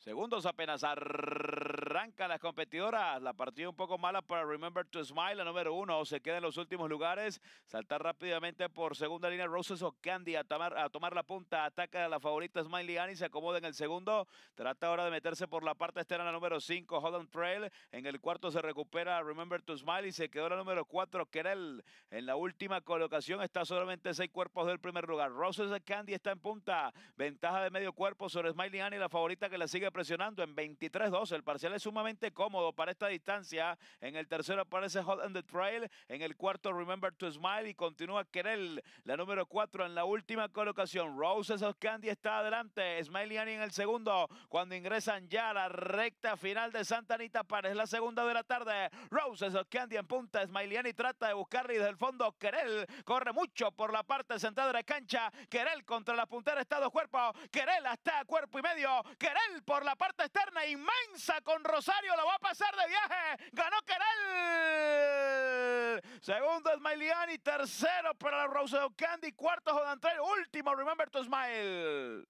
Segundos apenas ar las competidoras. La partida un poco mala para Remember to Smile, la número uno, se queda en los últimos lugares. Saltar rápidamente por segunda línea Roses o Candy a tomar, a tomar la punta. Ataca a la favorita Smiley Annie, se acomoda en el segundo. Trata ahora de meterse por la parte externa la número 5, Holland Trail. En el cuarto se recupera Remember to Smile y se quedó la número 4, Kerel. En la última colocación está solamente seis cuerpos del primer lugar. Roses o Candy está en punta. Ventaja de medio cuerpo sobre Smiley Annie, la favorita que la sigue presionando en 23-2. El parcial es sumamente cómodo para esta distancia. En el tercero aparece Hot on the Trail. En el cuarto, Remember to Smile. Y continúa Kerel la número 4 en la última colocación. Roses of Candy está adelante. Smiley Annie en el segundo. Cuando ingresan ya la recta final de Santa Anita es la segunda de la tarde. Roses of Candy en punta. Smiley Annie trata de buscarle desde el fondo. Kerel corre mucho por la parte central de la cancha. Kerel contra la puntera está cuerpo dos cuerpos. hasta cuerpo y medio. Kerel por la parte externa inmensa con Rosario la va a pasar de viaje. Ganó Queral. Segundo Smileani. Tercero para la Rose Candy. Cuarto Jodantrell. Último Remember to Smile.